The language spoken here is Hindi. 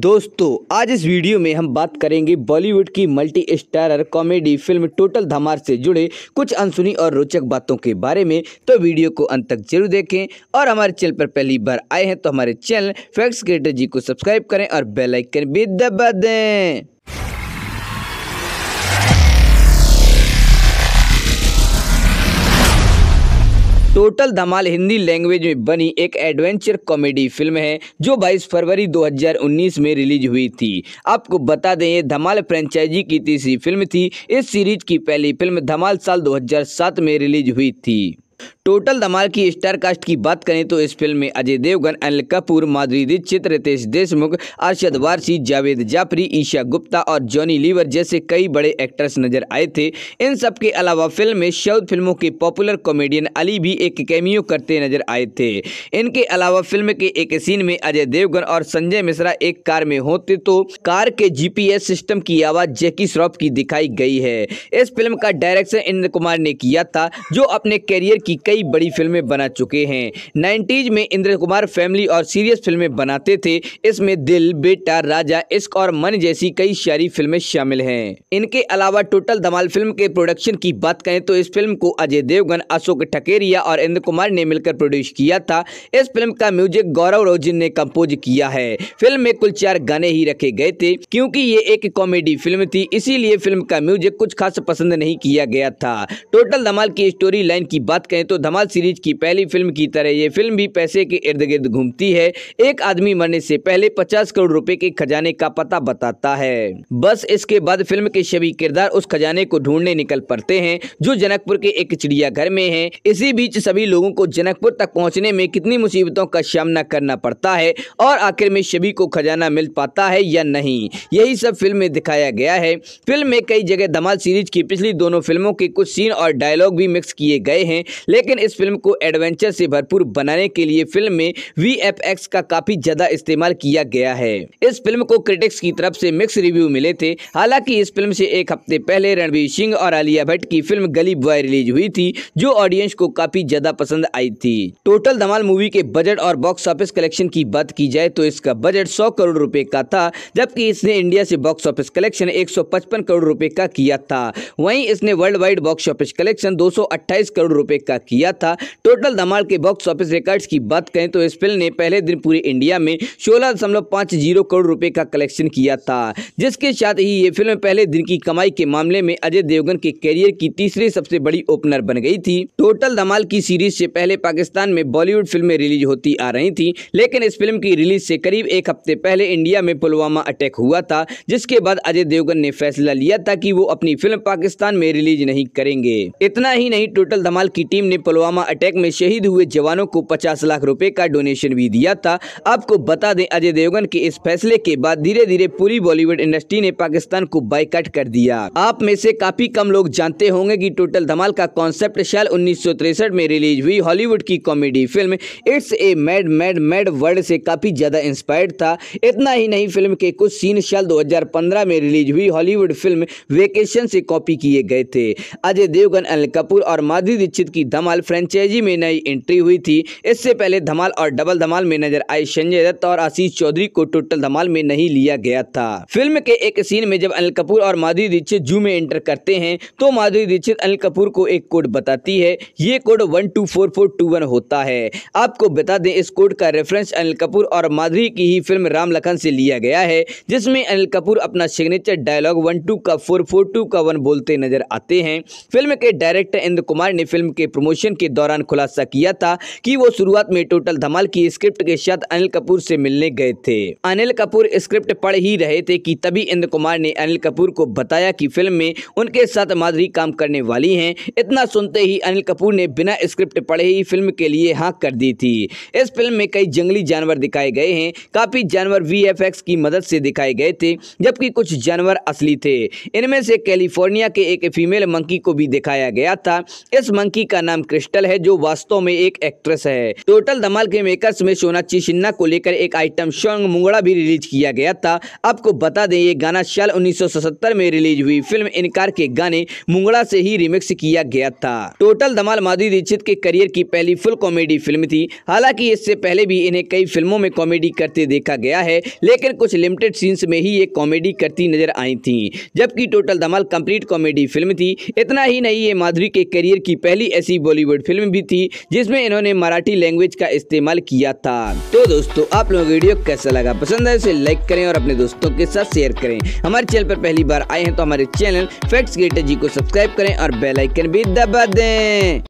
दोस्तों आज इस वीडियो में हम बात करेंगे बॉलीवुड की multi starrer comedy film total Dhamaal से जुड़े कुछ अनसुनी और रोचक बातों के बारे में तो वीडियो को अंत तक जरूर देखें और हमारे चैनल पर पहली बार आए हैं तो हमारे चैनल फैक्स क्रिएटर जी को सब्सक्राइब करें और बेल आइकन भी दबा दें टोटल धमाल हिंदी लैंग्वेज में बनी एक एडवेंचर कॉमेडी फिल्म है जो 22 फरवरी 2019 में रिलीज हुई थी आपको बता दें ये धमाल फ्रेंचाइजी की तीसरी फिल्म थी इस सीरीज की पहली फिल्म धमाल साल 2007 में रिलीज हुई थी टोटल धमाल की स्टार कास्ट की बात करें तो इस फिल्म में अजय देवगन अनिल कपूर माधुरी दीक्षित रितेश देशमुख अरशद वारसी जावेद जाफरी ईशा गुप्ता और जॉनी लीवर जैसे कई बड़े एक्टर्स नजर आए थे इन सब के अलावा फिल्म में शौद फिल्मों के पॉपुलर कॉमेडियन अली भी एक कैमियो करते नजर आए थे इनके अलावा फिल्म के एक सीन में अजय देवगन और संजय मिश्रा एक कार में होते तो कार के जी सिस्टम की आवाज जैकी श्रॉफ की दिखाई गई है इस फिल्म का डायरेक्शन इंद्र कुमार ने किया था जो अपने कैरियर की की कई बड़ी फिल्में बना चुके हैं नाइन्टीज में इंद्र कुमार फैमिली और सीरियस फिल्में बनाते थे इसमें दिल बेटा राजा इश्क और मन जैसी कई सारी फिल्में शामिल हैं इनके अलावा टोटल धमाल फिल्म के प्रोडक्शन की बात करें तो इस फिल्म को अजय देवगन अशोक ठकेरिया और इंद्र कुमार ने मिलकर प्रोड्यूस किया था इस फिल्म का म्यूजिक गौरव रोजिन ने कम्पोज किया है फिल्म में कुल चार गाने ही रखे गए थे क्यूँकी ये एक कॉमेडी फिल्म थी इसीलिए फिल्म का म्यूजिक कुछ खास पसंद नहीं किया गया था टोटल धमाल की स्टोरी लाइन की बात करें तो धमाल सीरीज की पहली फिल्म की तरह ये फिल्म भी पैसे के इर्द गिर्द घूमती है एक आदमी मरने से पहले पचास करोड़ रुपए के खजाने का पता बताता है बस इसके बाद फिल्म के सभी किरदार उस खजाने को ढूंढने निकल पड़ते हैं जो जनकपुर के एक चिड़ियाघर में है इसी बीच सभी लोगों को जनकपुर तक पहुँचने में कितनी मुसीबतों का सामना करना पड़ता है और आखिर में सभी को खजाना मिल पाता है या नहीं यही सब फिल्म में दिखाया गया है फिल्म में कई जगह धमाल सीरीज की पिछली दोनों फिल्मों के कुछ सीन और डायलॉग भी मिक्स किए गए हैं लेकिन इस फिल्म को एडवेंचर से भरपूर बनाने के लिए फिल्म में वी का काफी ज्यादा इस्तेमाल किया गया है इस फिल्म को क्रिटिक्स की तरफ से मिक्स रिव्यू मिले थे हालांकि इस फिल्म से एक हफ्ते पहले रणवीर सिंह और आलिया भट्ट की फिल्म गली बॉय रिलीज हुई थी जो ऑडियंस को काफी ज्यादा पसंद आई थी टोटल धमाल मूवी के बजट और बॉक्स ऑफिस कलेक्शन की बात की जाए तो इसका बजट सौ करोड़ रूपए का था जबकि इसने इंडिया से बॉक्स ऑफिस कलेक्शन एक करोड़ रूपए का किया था वही इसने world wide box office collection दो करोड़ रूपए का का किया था टोटल धमाल के बॉक्स ऑफिस रिकॉर्ड्स की बात करें तो इस फिल्म ने पहले दिन पूरे इंडिया में सोलह करोड़ रुपए का कलेक्शन किया था जिसके साथ ही ये फिल्म पहले दिन की कमाई के मामले में अजय देवगन के करियर की तीसरी सबसे बड़ी ओपनर बन गई थी टोटल धमाल की सीरीज से पहले पाकिस्तान में बॉलीवुड फिल्में रिलीज होती आ रही थी लेकिन इस फिल्म की रिलीज से करीब एक हफ्ते पहले इंडिया में पुलवामा अटैक हुआ था जिसके बाद अजय देवगन ने फैसला लिया था कि वो अपनी फिल्म पाकिस्तान में रिलीज नहीं करेंगे इतना ही नहीं टोटल धमाल की टीम टीम ने पुलवामा अटैक में शहीद हुए जवानों को पचास लाख रुपए का डोनेशन भी दिया था आपको बता दें अजय देवगन के इस फैसले के बाद धीरे धीरे पूरी बॉलीवुड इंडस्ट्री ने पाकिस्तान को बाइकट कर दिया आप में से काफी कम लोग जानते होंगे कि टोटल धमाल का कॉन्सेप्ट साल उन्नीस में रिलीज हुई हॉलीवुड की comedy film it's a mad mad mad world से काफी ज्यादा इंस्पायर्ड था इतना ही नहीं फिल्म के कुछ सीन साल दो में रिलीज हुई हॉलीवुड फिल्म वेकेशन से कॉपी किए गए थे अजय देवगन अनिल कपूर और माधुरी दीक्षित की धमाल फ्रेंचाइजी में नई एंट्री हुई थी इससे पहले धमाल और डबल धमाल में नजर आए संजय दत्त और आशीष चौधरी को टोटल धमाल में नहीं लिया गया था फिल्म के एक सीन में जब अनिल कपूर और माधुरी दीक्षित जू में एंटर करते हैं तो माधुरी दीक्षित अनिल कपूर को एक कोड बताती है ये code one two four four two one होता है आपको बता दें इस कोड का रेफरेंस अनिल कपूर और माधुरी की ही फिल्म राम लखन से लिया गया है जिसमें अनिल कपूर अपना सिग्नेचर डायलॉग वन टू का फोर फोर टू का वन बोलते नजर आते हैं फिल्म के डायरेक्टर इंद्र कुमार ने फिल्म के प्रमोशन के दौरान खुलासा किया था कि वो शुरुआत में टोटल धमाल की स्क्रिप्ट के साथ अनिल कपूर से मिलने गए थे अनिल कपूर स्क्रिप्ट पढ़ ही रहे थे कि तभी इंद्र कुमार ने अनिल कपूर को बताया कि फिल्म में उनके साथ माधुरी काम करने वाली हैं इतना सुनते ही अनिल कपूर ने बिना स्क्रिप्ट पढ़े ही फिल्म के लिए हाँ कर दी थी इस फिल्म में कई जंगली जानवर दिखाए गए हैं काफ़ी जानवर वी की मदद से दिखाए गए थे जबकि कुछ जानवर असली थे इनमें से कैलिफोर्निया के एक फीमेल मंकी को भी दिखाया गया था इस मंकी का नाम नाम क्रिस्टल है जो वास्तव में एक एक्ट्रेस है टोटल धमाल के मेकर्स में सोनाक्षी सिन्हा को लेकर एक आइटम सॉन्ग मुंगड़ा भी रिलीज किया गया था आपको बता दें ये गाना साल उन्नीस में रिलीज हुई फिल्म इनकार के गाने मुंगड़ा से ही रिमिक्स किया गया था टोटल धमाल माधुरी दीक्षित के करियर की पहली फुल कॉमेडी फिल्म थी हालांकि इससे पहले भी इन्हें कई फिल्मों में कॉमेडी करते देखा गया है लेकिन कुछ लिमिटेड सीन्स में ही ये कॉमेडी करती नजर आई थी जबकि total Dhamaal complete comedy film थी इतना ही नहीं ये माधुरी के करियर की पहली ऐसी बॉलीवुड फिल्म भी थी जिसमें इन्होंने मराठी लैंग्वेज का इस्तेमाल किया था तो दोस्तों आप लोगों को वीडियो कैसा लगा पसंद आए उसे लाइक करें और अपने दोस्तों के साथ शेयर करें हमारे चैनल पर पहली बार आए हैं तो हमारे चैनल फैक्ट्स गेटर जी को सब्सक्राइब करें और बेलाइकन भी दबा दें